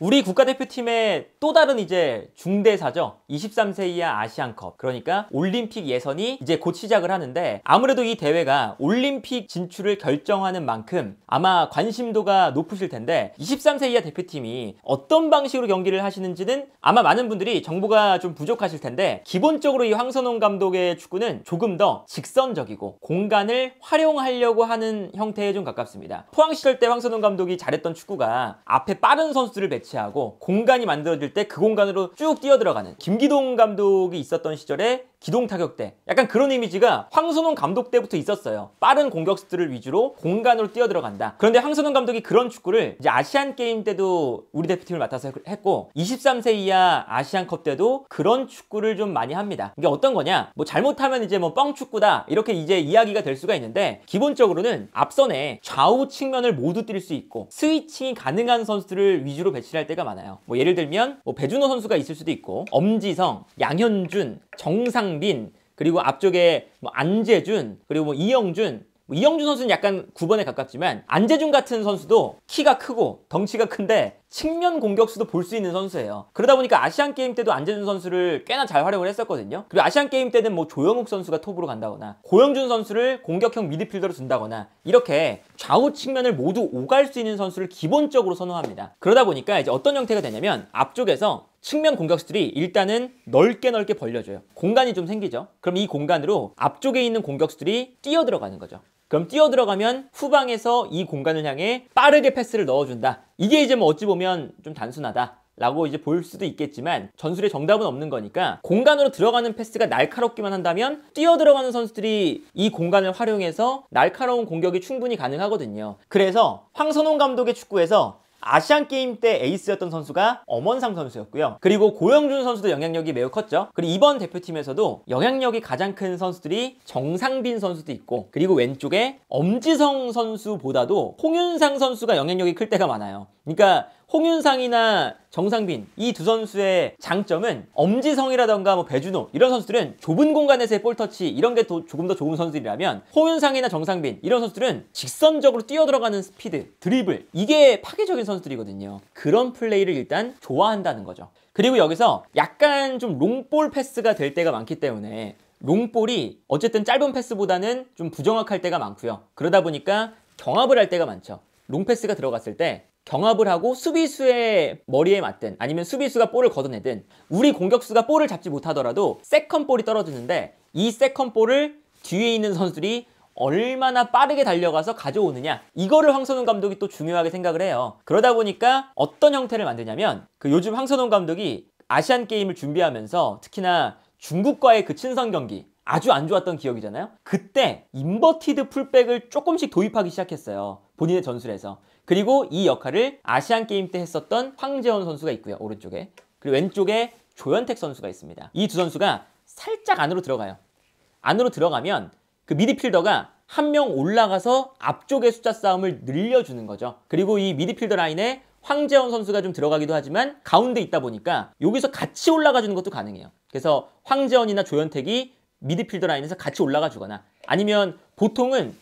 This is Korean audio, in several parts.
우리 국가대표팀의 또 다른 이제 중대사죠. 23세 이하 아시안컵. 그러니까 올림픽 예선이 이제 곧 시작을 하는데 아무래도 이 대회가 올림픽 진출을 결정하는 만큼 아마 관심도가 높으실 텐데 23세 이하 대표팀이 어떤 방식으로 경기를 하시는지는 아마 많은 분들이 정보가 좀 부족하실 텐데 기본적으로 이 황선홍 감독의 축구는 조금 더 직선적이고 공간을 활용하려고 하는 형태에 좀 가깝습니다. 포항 시절 때 황선홍 감독이 잘했던 축구가 앞에 빠른 선수들을 맺 배치하고 공간이 만들어질 때 그 공간으로 쭉 뛰어들어가는 김기동 감독이 있었던 시절에 기동 타격대 약간 그런 이미지가 황선홍 감독 때부터 있었어요 빠른 공격수들을 위주로 공간으로 뛰어들어간다 그런데 황선홍 감독이 그런 축구를 이제 아시안 게임 때도 우리 대표팀을 맡아서 했고 23세 이하 아시안컵 때도 그런 축구를 좀 많이 합니다 이게 어떤 거냐 뭐 잘못하면 이제 뭐 뻥축구다 이렇게 이제 이야기가 될 수가 있는데 기본적으로는 앞선에 좌우 측면을 모두 뛸 수 있고 스위칭이 가능한 선수들을 위주로 배치할 때가 많아요 뭐 예를 들면 뭐 배준호 선수가 있을 수도 있고 엄지성, 양현준, 정상 이강민 그리고 앞쪽에 뭐 안재준 그리고 뭐 이영준 뭐 이영준 선수는 약간 9번에 가깝지만 안재준 같은 선수도 키가 크고 덩치가 큰데 측면 공격수도 볼 수 있는 선수예요. 그러다 보니까 아시안 게임 때도 안재준 선수를 꽤나 잘 활용을 했었거든요. 그리고 아시안 게임 때는 뭐 조영욱 선수가 톱으로 간다거나 고영준 선수를 공격형 미드필더로 둔다거나 이렇게 좌우 측면을 모두 오갈 수 있는 선수를 기본적으로 선호합니다. 그러다 보니까 이제 어떤 형태가 되냐면 앞쪽에서 측면 공격수들이 일단은 넓게 넓게 벌려줘요. 공간이 좀 생기죠. 그럼 이 공간으로 앞쪽에 있는 공격수들이 뛰어들어가는 거죠. 그럼 뛰어 들어가면 후방에서 이 공간을 향해 빠르게 패스를 넣어준다. 이게 이제 뭐 어찌 보면 좀 단순하다. 라고 이제 볼 수도 있겠지만 전술의 정답은 없는 거니까 공간으로 들어가는 패스가 날카롭기만 한다면 뛰어 들어가는 선수들이 이 공간을 활용해서 날카로운 공격이 충분히 가능하거든요. 그래서 황선홍 감독의 축구에서 아시안 게임 때 에이스였던 선수가 엄원상 선수였고요. 그리고 고영준 선수도 영향력이 매우 컸죠. 그리고 이번 대표팀에서도 영향력이 가장 큰 선수들이 정상빈 선수도 있고 그리고 왼쪽에 엄지성 선수보다도 홍윤상 선수가 영향력이 클 때가 많아요. 그러니까 홍윤상이나 정상빈 이 두 선수의 장점은 엄지성이라던가 뭐 배준호 이런 선수들은 좁은 공간에서의 볼터치 이런 게 더, 조금 더 좋은 선수들이라면 홍윤상이나 정상빈 이런 선수들은 직선적으로 뛰어들어가는 스피드, 드리블 이게 파괴적인 선수들이거든요. 그런 플레이를 일단 좋아한다는 거죠. 그리고 여기서 약간 좀 롱볼 패스가 될 때가 많기 때문에 롱볼이 어쨌든 짧은 패스보다는 좀 부정확할 때가 많고요. 그러다 보니까 경합을 할 때가 많죠. 롱패스가 들어갔을 때 경합을 하고 수비수의 머리에 맞든 아니면 수비수가 볼을 걷어내든 우리 공격수가 볼을 잡지 못하더라도 세컨 볼이 떨어지는데 이 세컨 볼을 뒤에 있는 선수들이 얼마나 빠르게 달려가서 가져오느냐 이거를 황선홍 감독이 또 중요하게 생각을 해요 그러다 보니까 어떤 형태를 만드냐면 그 요즘 황선홍 감독이 아시안 게임을 준비하면서 특히나 중국과의 그 친선 경기 아주 안 좋았던 기억이잖아요 그때 인버티드 풀백을 조금씩 도입하기 시작했어요 본인의 전술에서 그리고 이 역할을 아시안 게임 때 했었던 황재원 선수가 있고요. 오른쪽에. 그리고 왼쪽에 조현택 선수가 있습니다. 이 두 선수가 살짝 안으로 들어가요. 안으로 들어가면 그 미드필더가 한 명 올라가서 앞쪽의 숫자 싸움을 늘려주는 거죠. 그리고 이 미드필더 라인에 황재원 선수가 좀 들어가기도 하지만 가운데 있다 보니까 여기서 같이 올라가 주는 것도 가능해요. 그래서 황재원이나 조현택이 미드필더 라인에서 같이 올라가 주거나 아니면 보통은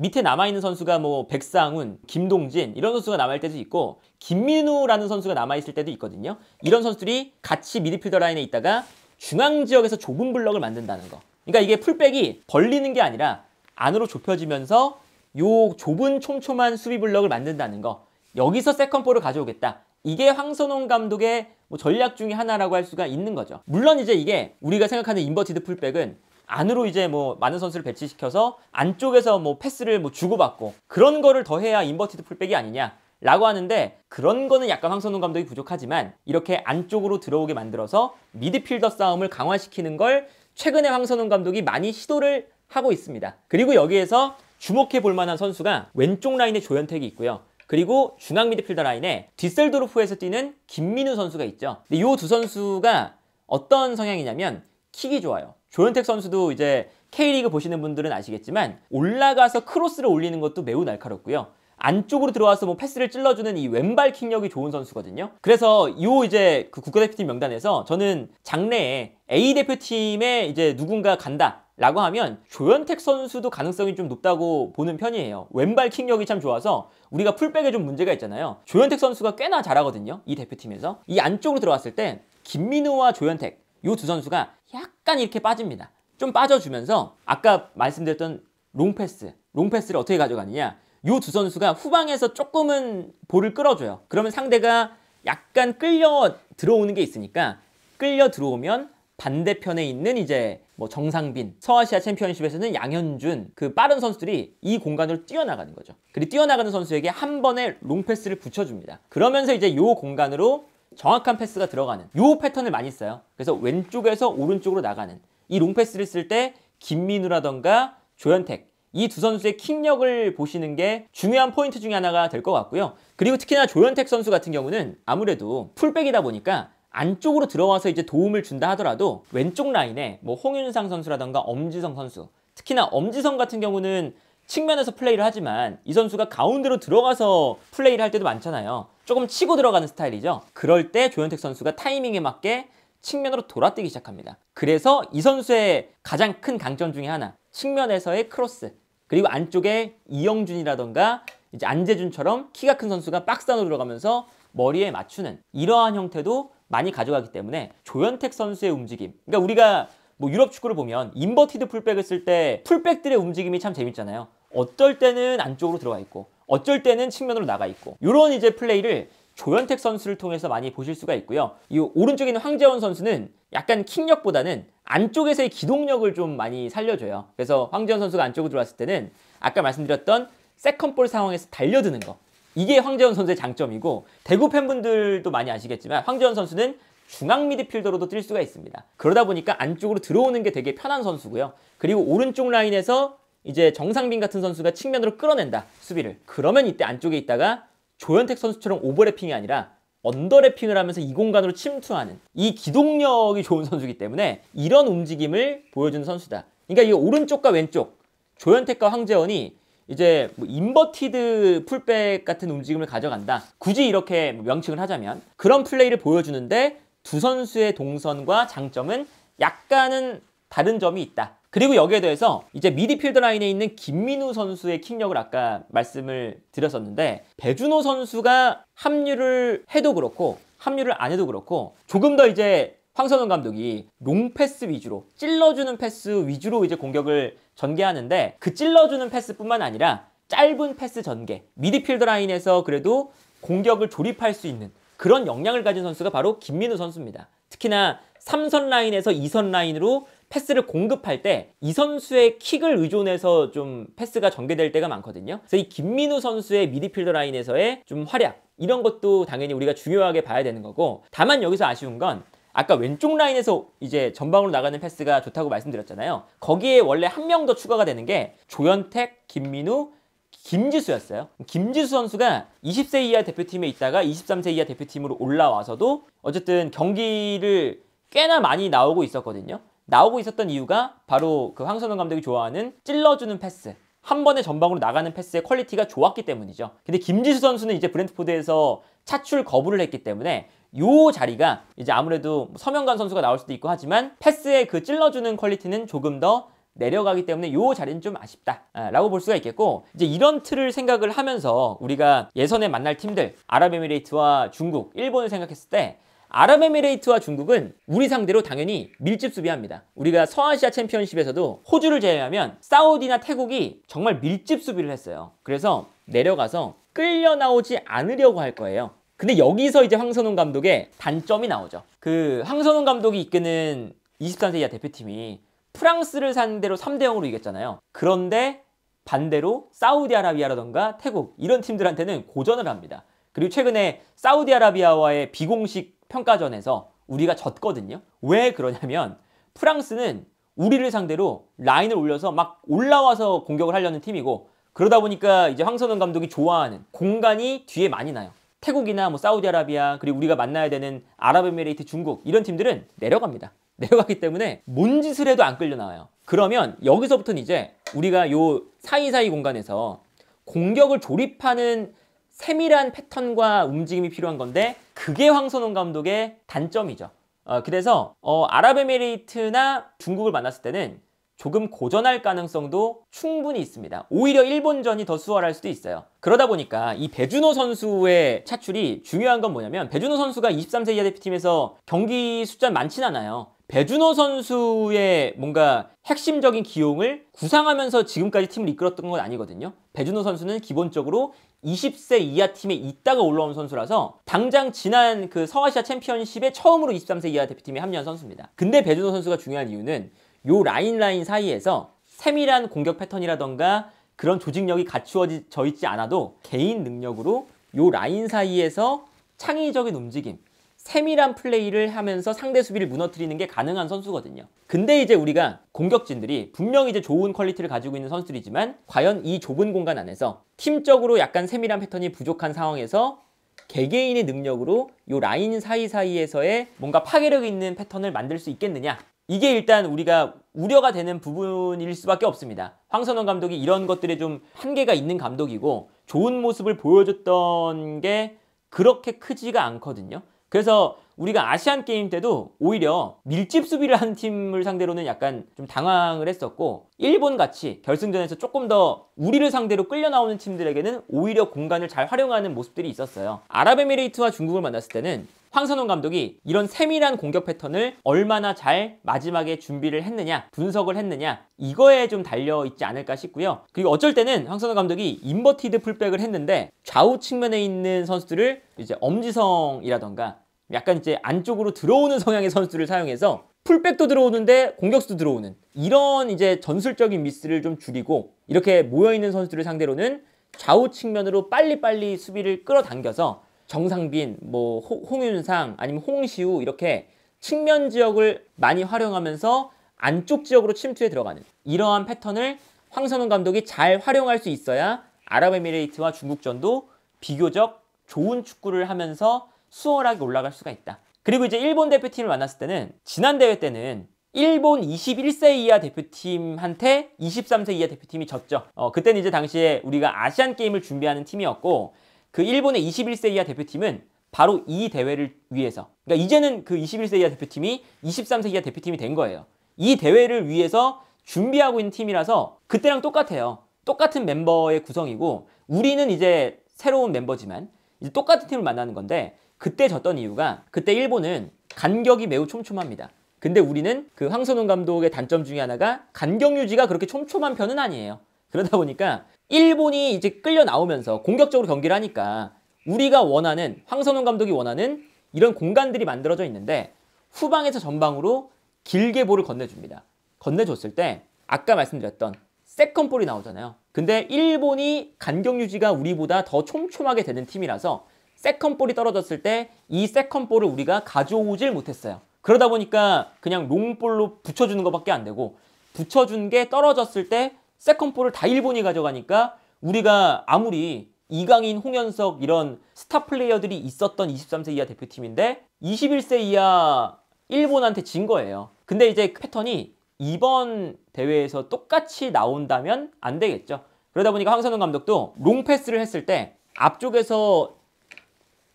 밑에 남아있는 선수가 뭐 백상훈, 김동진 이런 선수가 남아있을 때도 있고 김민우라는 선수가 남아있을 때도 있거든요. 이런 선수들이 같이 미드필더 라인에 있다가 중앙 지역에서 좁은 블럭을 만든다는 거. 그러니까 이게 풀백이 벌리는 게 아니라 안으로 좁혀지면서 요 좁은 촘촘한 수비 블럭을 만든다는 거. 여기서 세컨볼을 가져오겠다. 이게 황선홍 감독의 뭐 전략 중에 하나라고 할 수가 있는 거죠. 물론 이제 이게 우리가 생각하는 인버티드 풀백은 안으로 이제 뭐 많은 선수를 배치시켜서 안쪽에서 뭐 패스를 뭐 주고받고 그런 거를 더 해야 인버티드 풀백이 아니냐 라고 하는데 그런 거는 약간 황선홍 감독이 부족하지만 이렇게 안쪽으로 들어오게 만들어서 미드필더 싸움을 강화시키는 걸 최근에 황선홍 감독이 많이 시도를 하고 있습니다. 그리고 여기에서 주목해 볼 만한 선수가 왼쪽 라인에 조현택이 있고요. 그리고 중앙 미드필더 라인에 디셀도르프에서 뛰는 김민우 선수가 있죠. 이 두 선수가 어떤 성향이냐면 킥이 좋아요. 조현택 선수도 이제 K리그 보시는 분들은 아시겠지만 올라가서 크로스를 올리는 것도 매우 날카롭고요. 안쪽으로 들어와서 뭐 패스를 찔러주는 이 왼발 킥력이 좋은 선수거든요. 그래서 요 이제 그 국가대표팀 명단에서 저는 장래에 A 대표팀에 이제 누군가 간다. 라고 하면 조현택 선수도 가능성이 좀 높다고 보는 편이에요. 왼발 킥력이 참 좋아서 우리가 풀백에 좀 문제가 있잖아요. 조현택 선수가 꽤나 잘하거든요. 이 대표팀에서. 이 안쪽으로 들어왔을 때 김민우와 조현택 요 두 선수가 약간 이렇게 빠집니다. 좀 빠져주면서 아까 말씀드렸던 롱패스, 롱패스를 어떻게 가져가느냐 이 두 선수가 후방에서 조금은 볼을 끌어줘요. 그러면 상대가 약간 끌려 들어오는 게 있으니까 끌려 들어오면 반대편에 있는 이제 뭐 정상빈, 서아시아 챔피언십에서는 양현준 그 빠른 선수들이 이 공간으로 뛰어나가는 거죠. 그리고 뛰어나가는 선수에게 한 번에 롱패스를 붙여줍니다. 그러면서 이제 요 공간으로 정확한 패스가 들어가는 요 패턴을 많이 써요. 그래서 왼쪽에서 오른쪽으로 나가는 이 롱패스를 쓸 때 김민우라던가 조현택 이 두 선수의 킥력을 보시는 게 중요한 포인트 중에 하나가 될 것 같고요. 그리고 특히나 조현택 선수 같은 경우는 아무래도 풀백이다 보니까 안쪽으로 들어와서 이제 도움을 준다 하더라도 왼쪽 라인에 뭐 홍윤상 선수라던가 엄지성 선수 특히나 엄지성 같은 경우는 측면에서 플레이를 하지만 이 선수가 가운데로 들어가서 플레이를 할 때도 많잖아요. 조금 치고 들어가는 스타일이죠. 그럴 때 조현택 선수가 타이밍에 맞게 측면으로 돌아뛰기 시작합니다. 그래서 이 선수의 가장 큰 강점 중에 하나 측면에서의 크로스 그리고 안쪽에 이영준이라던가 이제 안재준처럼 키가 큰 선수가 박스 안으로 들어가면서 머리에 맞추는 이러한 형태도 많이 가져가기 때문에 조현택 선수의 움직임 그러니까 우리가 뭐 유럽 축구를 보면 인버티드 풀백을 쓸 때 풀백들의 움직임이 참 재밌잖아요 어떨 때는 안쪽으로 들어가 있고 어쩔 때는 측면으로 나가 있고 이런 이제 플레이를 조현택 선수를 통해서 많이 보실 수가 있고요. 이 오른쪽에 있는 황재원 선수는 약간 킥력보다는 안쪽에서의 기동력을 좀 많이 살려줘요. 그래서 황재원 선수가 안쪽으로 들어왔을 때는 아까 말씀드렸던 세컨볼 상황에서 달려드는 거 이게 황재원 선수의 장점이고 대구 팬분들도 많이 아시겠지만 황재원 선수는 중앙 미드필더로도 뛸 수가 있습니다. 그러다 보니까 안쪽으로 들어오는 게 되게 편한 선수고요. 그리고 오른쪽 라인에서 이제 정상빈 같은 선수가 측면으로 끌어낸다 수비를 그러면 이때 안쪽에 있다가 조현택 선수처럼 오버래핑이 아니라 언더래핑을 하면서 이 공간으로 침투하는 이 기동력이 좋은 선수이기 때문에 이런 움직임을 보여주는 선수다 그러니까 이 오른쪽과 왼쪽 조현택과 황재원이 이제 뭐 인버티드 풀백 같은 움직임을 가져간다 굳이 이렇게 명칭을 하자면 그런 플레이를 보여주는데 두 선수의 동선과 장점은 약간은 다른 점이 있다 그리고 여기에 대해서 이제 미디필드 라인에 있는 김민우 선수의 킥력을 아까 말씀을 드렸었는데 배준호 선수가 합류를 해도 그렇고 합류를 안 해도 그렇고 조금 더 이제 황선홍 감독이 롱패스 위주로 찔러주는 패스 위주로 이제 공격을 전개하는데 그 찔러주는 패스뿐만 아니라 짧은 패스 전개 미디필드 라인에서 그래도 공격을 조립할 수 있는 그런 역량을 가진 선수가 바로 김민우 선수입니다. 특히나 3선 라인에서 2선 라인으로 패스를 공급할 때 이 선수의 킥을 의존해서 좀 패스가 전개될 때가 많거든요. 그래서 이 김민우 선수의 미드필더 라인에서의 좀 활약 이런 것도 당연히 우리가 중요하게 봐야 되는 거고 다만 여기서 아쉬운 건 아까 왼쪽 라인에서 이제 전방으로 나가는 패스가 좋다고 말씀드렸잖아요. 거기에 원래 한 명 더 추가가 되는 게 조현택, 김민우, 김지수였어요. 김지수 선수가 20세 이하 대표팀에 있다가 23세 이하 대표팀으로 올라와서도 어쨌든 경기를 꽤나 많이 나오고 있었거든요. 나오고 있었던 이유가 바로 그 황선홍 감독이 좋아하는 찔러주는 패스 한 번에 전방으로 나가는 패스의 퀄리티가 좋았기 때문이죠. 근데 김지수 선수는 이제 브랜트포드에서 차출 거부를 했기 때문에 요 자리가 이제 아무래도 서명관 선수가 나올 수도 있고 하지만 패스의 그 찔러주는 퀄리티는 조금 더 내려가기 때문에 요 자리는 좀 아쉽다라고 아, 볼 수가 있겠고 이제 이런 틀을 생각을 하면서 우리가 예선에 만날 팀들 아랍에미레이트와 중국, 일본을 생각했을 때 아랍에미레이트와 중국은 우리 상대로 당연히 밀집 수비합니다. 우리가 서아시아 챔피언십에서도 호주를 제외하면 사우디나 태국이 정말 밀집 수비를 했어요. 그래서 내려가서 끌려 나오지 않으려고 할 거예요. 근데 여기서 이제 황선홍 감독의 단점이 나오죠. 그 황선홍 감독이 이끄는 23세 이하 대표팀이 프랑스를 상대로 3대 0으로 이겼잖아요. 그런데 반대로 사우디아라비아라던가 태국 이런 팀들한테는 고전을 합니다. 그리고 최근에 사우디아라비아와의 비공식 평가전에서 우리가 졌거든요. 왜 그러냐면 프랑스는 우리를 상대로 라인을 올려서 막 올라와서 공격을 하려는 팀이고 그러다 보니까 이제 황선원 감독이 좋아하는 공간이 뒤에 많이 나요. 태국이나 뭐 사우디아라비아 그리고 우리가 만나야 되는 아랍에미레이트 중국 이런 팀들은 내려갑니다. 내려갔기 때문에 뭔 짓을 해도 안 끌려 나와요. 그러면 여기서부터는 이제 우리가 요 사이사이 공간에서 공격을 조립하는 세밀한 패턴과 움직임이 필요한 건데 그게 황선홍 감독의 단점이죠. 어, 그래서 어, 아랍에미리트나 중국을 만났을 때는 조금 고전할 가능성도 충분히 있습니다. 오히려 일본전이 더 수월할 수도 있어요. 그러다 보니까 이 배준호 선수의 차출이 중요한 건 뭐냐면 배준호 선수가 23세 이하 대표팀에서 경기 숫자 많진 않아요. 배준호 선수의 뭔가 핵심적인 기용을 구상하면서 지금까지 팀을 이끌었던 건 아니거든요. 배준호 선수는 기본적으로 20세 이하 팀에 있다가 올라온 선수라서 당장 지난 그 서아시아 챔피언십에 처음으로 23세 이하 대표팀에 합류한 선수입니다. 근데 배준호 선수가 중요한 이유는 요 라인 라인 사이에서 세밀한 공격 패턴이라던가 그런 조직력이 갖추어져 있지 않아도 개인 능력으로 요 라인 사이에서 창의적인 움직임, 세밀한 플레이를 하면서 상대 수비를 무너뜨리는 게 가능한 선수거든요. 근데 이제 우리가 공격진들이 분명히 이제 좋은 퀄리티를 가지고 있는 선수들이지만 과연 이 좁은 공간 안에서 팀적으로 약간 세밀한 패턴이 부족한 상황에서 개개인의 능력으로 이 라인 사이사이에서의 뭔가 파괴력 있는 패턴을 만들 수 있겠느냐 이게 일단 우리가 우려가 되는 부분일 수밖에 없습니다. 황선원 감독이 이런 것들에 좀 한계가 있는 감독이고 좋은 모습을 보여줬던 게 그렇게 크지가 않거든요. 그래서 우리가 아시안 게임 때도 오히려 밀집 수비를 한 팀을 상대로는 약간 좀 당황을 했었고 일본 같이 결승전에서 조금 더 우리를 상대로 끌려 나오는 팀들에게는 오히려 공간을 잘 활용하는 모습들이 있었어요. 아랍에미레이트와 중국을 만났을 때는 황선홍 감독이 이런 세밀한 공격 패턴을 얼마나 잘 마지막에 준비를 했느냐 분석을 했느냐 이거에 좀 달려 있지 않을까 싶고요 그리고 어쩔 때는 황선홍 감독이 인버티드 풀백을 했는데 좌우 측면에 있는 선수들을 이제 엄지성이라던가 약간 이제 안쪽으로 들어오는 성향의 선수를 사용해서 풀백도 들어오는데 공격수도 들어오는 이런 이제 전술적인 미스를 좀 줄이고 이렇게 모여있는 선수들을 상대로는 좌우 측면으로 빨리빨리 수비를 끌어당겨서 정상빈, 뭐 호, 홍윤상 아니면 홍시우 이렇게 측면 지역을 많이 활용하면서 안쪽 지역으로 침투에 들어가는 이러한 패턴을 황선홍 감독이 잘 활용할 수 있어야 아랍에미레이트와 중국전도 비교적 좋은 축구를 하면서 수월하게 올라갈 수가 있다. 그리고 이제 일본 대표팀을 만났을 때는 지난 대회 때는 일본 21세 이하 대표팀한테 23세 이하 대표팀이 졌죠. 어, 그때는 이제 당시에 우리가 아시안 게임을 준비하는 팀이었고 그 일본의 21세 이하 대표팀은 바로 이 대회를 위해서 그러니까 이제는 그 21세 이하 대표팀이 23세 이하 대표팀이 된 거예요. 이 대회를 위해서 준비하고 있는 팀이라서 그때랑 똑같아요. 똑같은 멤버의 구성이고 우리는 이제 새로운 멤버지만 이제 똑같은 팀을 만나는 건데 그때 졌던 이유가 그때 일본은 간격이 매우 촘촘합니다. 근데 우리는 그 황선홍 감독의 단점 중에 하나가 간격 유지가 그렇게 촘촘한 편은 아니에요. 그러다 보니까 일본이 이제 끌려 나오면서 공격적으로 경기를 하니까 우리가 원하는 황선홍 감독이 원하는 이런 공간들이 만들어져 있는데 후방에서 전방으로 길게 볼을 건네줍니다. 건네줬을 때 아까 말씀드렸던 세컨볼이 나오잖아요. 근데 일본이 간격 유지가 우리보다 더 촘촘하게 되는 팀이라서 세컨볼이 떨어졌을 때 이 세컨볼을 우리가 가져오질 못했어요. 그러다 보니까 그냥 롱볼로 붙여주는 것밖에 안 되고 붙여준 게 떨어졌을 때 세컨볼을 다 일본이 가져가니까 우리가 아무리 이강인, 홍현석 이런 스타 플레이어들이 있었던 23세 이하 대표팀인데 21세 이하 일본한테 진 거예요. 근데 이제 그 패턴이 이번 대회에서 똑같이 나온다면 안 되겠죠. 그러다 보니까 황선웅 감독도 롱패스를 했을 때 앞쪽에서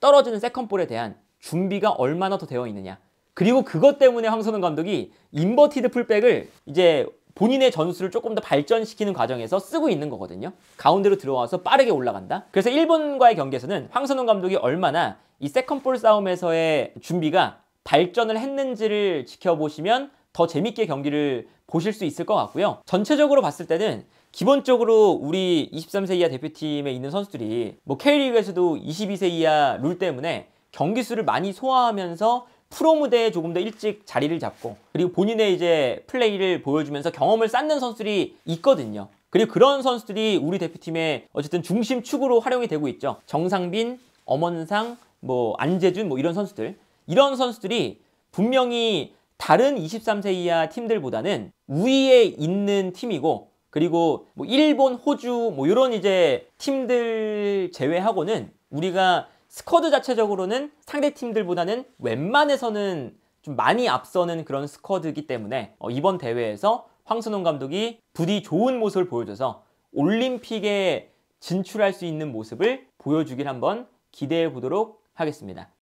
떨어지는 세컨볼에 대한 준비가 얼마나 더 되어 있느냐. 그리고 그것 때문에 황선웅 감독이 인버티드 풀백을 이제 본인의 전술을 조금 더 발전시키는 과정에서 쓰고 있는 거거든요. 가운데로 들어와서 빠르게 올라간다. 그래서 일본과의 경기에서는 황선홍 감독이 얼마나 이 세컨볼 싸움에서의 준비가 발전을 했는지를 지켜보시면 더 재밌게 경기를 보실 수 있을 것 같고요. 전체적으로 봤을 때는 기본적으로 우리 23세 이하 대표팀에 있는 선수들이 뭐 K리그에서도 22세 이하 룰 때문에 경기 수를 많이 소화하면서 프로 무대에 조금 더 일찍 자리를 잡고 그리고 본인의 이제 플레이를 보여주면서 경험을 쌓는 선수들이 있거든요. 그리고 그런 선수들이 우리 대표팀의 어쨌든 중심 축으로 활용이 되고 있죠. 정상빈, 엄원상, 뭐 안재준 뭐 이런 선수들. 이런 선수들이 분명히 다른 23세 이하 팀들보다는 우위에 있는 팀이고 그리고 뭐 일본, 호주 뭐 이런 이제 팀들 제외하고는 우리가 스쿼드 자체적으로는 상대 팀들보다는 웬만해서는 좀 많이 앞서는 그런 스쿼드이기 때문에 어, 이번 대회에서 황선홍 감독이 부디 좋은 모습을 보여줘서 올림픽에 진출할 수 있는 모습을 보여주길 한번 기대해 보도록 하겠습니다.